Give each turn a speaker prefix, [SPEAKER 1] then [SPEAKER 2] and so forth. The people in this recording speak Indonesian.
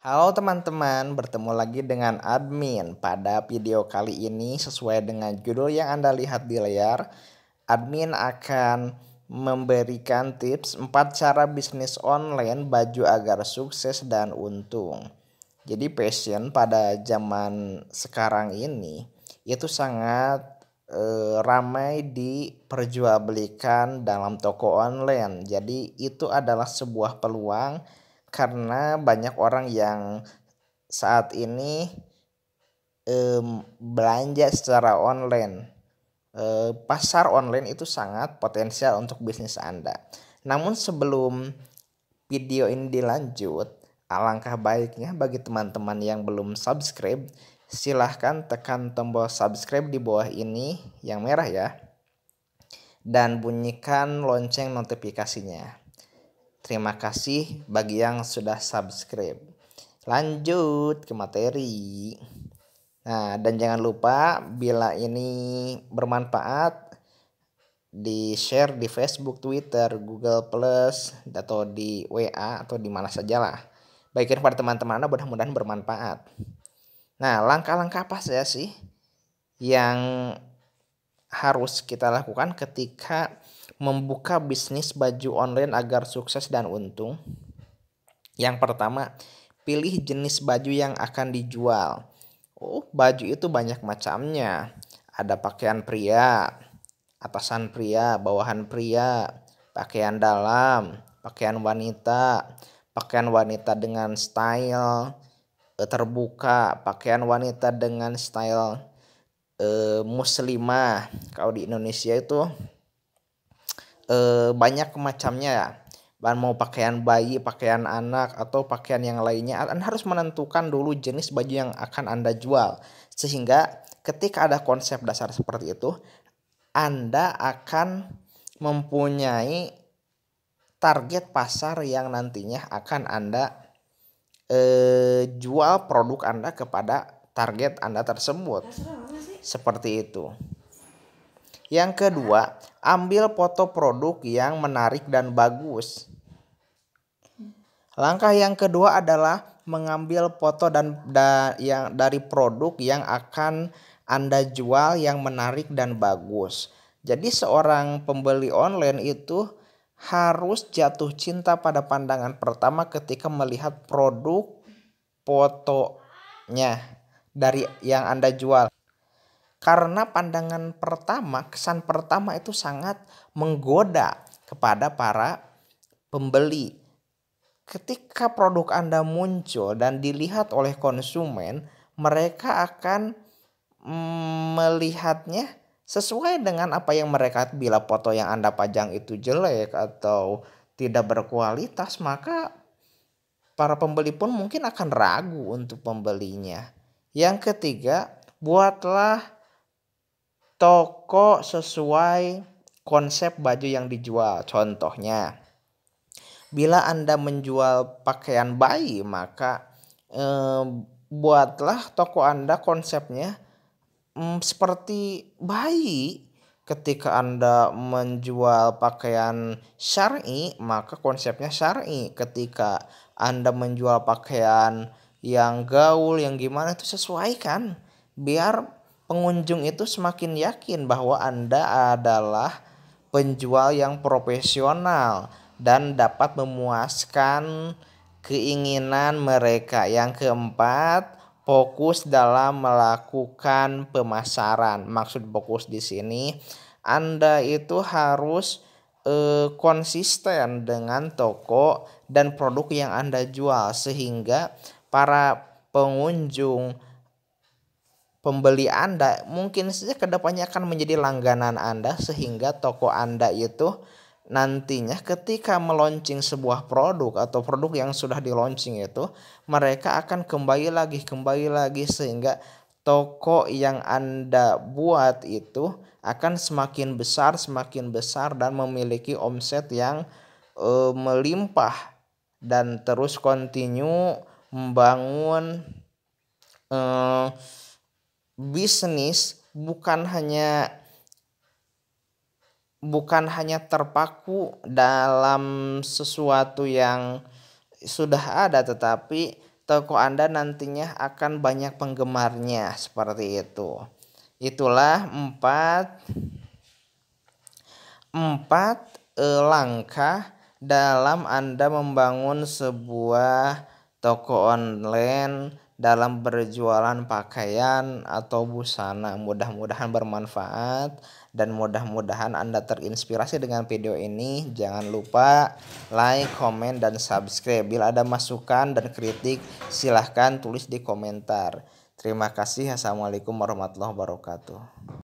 [SPEAKER 1] Halo teman-teman, bertemu lagi dengan admin. Pada video kali ini sesuai dengan judul yang Anda lihat di layar, admin akan memberikan tips 4 cara bisnis online baju agar sukses dan untung. Jadi passion pada zaman sekarang ini itu sangat eh, ramai diperjualbelikan dalam toko online. Jadi itu adalah sebuah peluang karena banyak orang yang saat ini um, belanja secara online. Eh, pasar online itu sangat potensial untuk bisnis Anda. Namun sebelum video ini dilanjut, alangkah baiknya bagi teman-teman yang belum subscribe, silahkan tekan tombol subscribe di bawah ini yang merah ya. Dan bunyikan lonceng notifikasinya. Terima kasih bagi yang sudah subscribe. Lanjut ke materi. Nah, dan jangan lupa bila ini bermanfaat di-share di Facebook, Twitter, Google Plus, atau di WA atau di mana sajalah. Baikin kepada teman-teman Anda mudah-mudahan bermanfaat. Nah, langkah-langkah apa saja sih yang harus kita lakukan ketika membuka bisnis baju online agar sukses dan untung? Yang pertama, pilih jenis baju yang akan dijual. Oh, baju itu banyak macamnya. Ada pakaian pria, atasan pria, bawahan pria, pakaian dalam, pakaian wanita, pakaian wanita dengan style eh, terbuka, pakaian wanita dengan style eh, muslimah. Kalau di Indonesia itu e, banyak kemacamnya, ya bahan mau pakaian bayi, pakaian anak, atau pakaian yang lainnya, Anda harus menentukan dulu jenis baju yang akan Anda jual. Sehingga ketika ada konsep dasar seperti itu, Anda akan mempunyai target pasar yang nantinya akan Anda eh, jual produk Anda kepada target Anda tersebut. Seperti itu. Yang kedua, ambil foto produk yang menarik dan bagus. Langkah yang kedua adalah mengambil foto dan da, yang dari produk yang akan Anda jual yang menarik dan bagus. Jadi seorang pembeli online itu harus jatuh cinta pada pandangan pertama ketika melihat produk fotonya dari yang Anda jual. Karena pandangan pertama, kesan pertama itu sangat menggoda kepada para pembeli. Ketika produk Anda muncul dan dilihat oleh konsumen, mereka akan mm, melihatnya sesuai dengan apa yang mereka bila foto yang Anda pajang itu jelek atau tidak berkualitas, maka para pembeli pun mungkin akan ragu untuk pembelinya. Yang ketiga, buatlah toko sesuai konsep baju yang dijual. Contohnya, bila Anda menjual pakaian bayi, maka eh, buatlah toko Anda konsepnya hmm, seperti bayi. Ketika Anda menjual pakaian syari, maka konsepnya syari. Ketika Anda menjual pakaian yang gaul, yang gimana itu sesuaikan biar pengunjung itu semakin yakin bahwa Anda adalah penjual yang profesional dan dapat memuaskan keinginan mereka. Yang keempat, fokus dalam melakukan pemasaran. Maksud fokus di sini, Anda itu harus eh, konsisten dengan toko dan produk yang Anda jual sehingga para pengunjung pembeli Anda mungkin saja kedepannya akan menjadi langganan Anda sehingga toko Anda itu nantinya ketika meluncing sebuah produk atau produk yang sudah diluncing itu mereka akan kembali lagi kembali lagi sehingga toko yang Anda buat itu akan semakin besar semakin besar dan memiliki omset yang e, melimpah dan terus kontinu membangun eh, bisnis bukan hanya bukan hanya terpaku dalam sesuatu yang sudah ada tetapi toko Anda nantinya akan banyak penggemarnya seperti itu. Itulah empat empat eh, langkah dalam Anda membangun sebuah toko online dalam berjualan pakaian atau busana. Mudah-mudahan bermanfaat dan mudah-mudahan Anda terinspirasi dengan video ini. Jangan lupa like, komen, dan subscribe. Bila ada masukan dan kritik, silahkan tulis di komentar. Terima kasih. Assalamualaikum warahmatullahi wabarakatuh.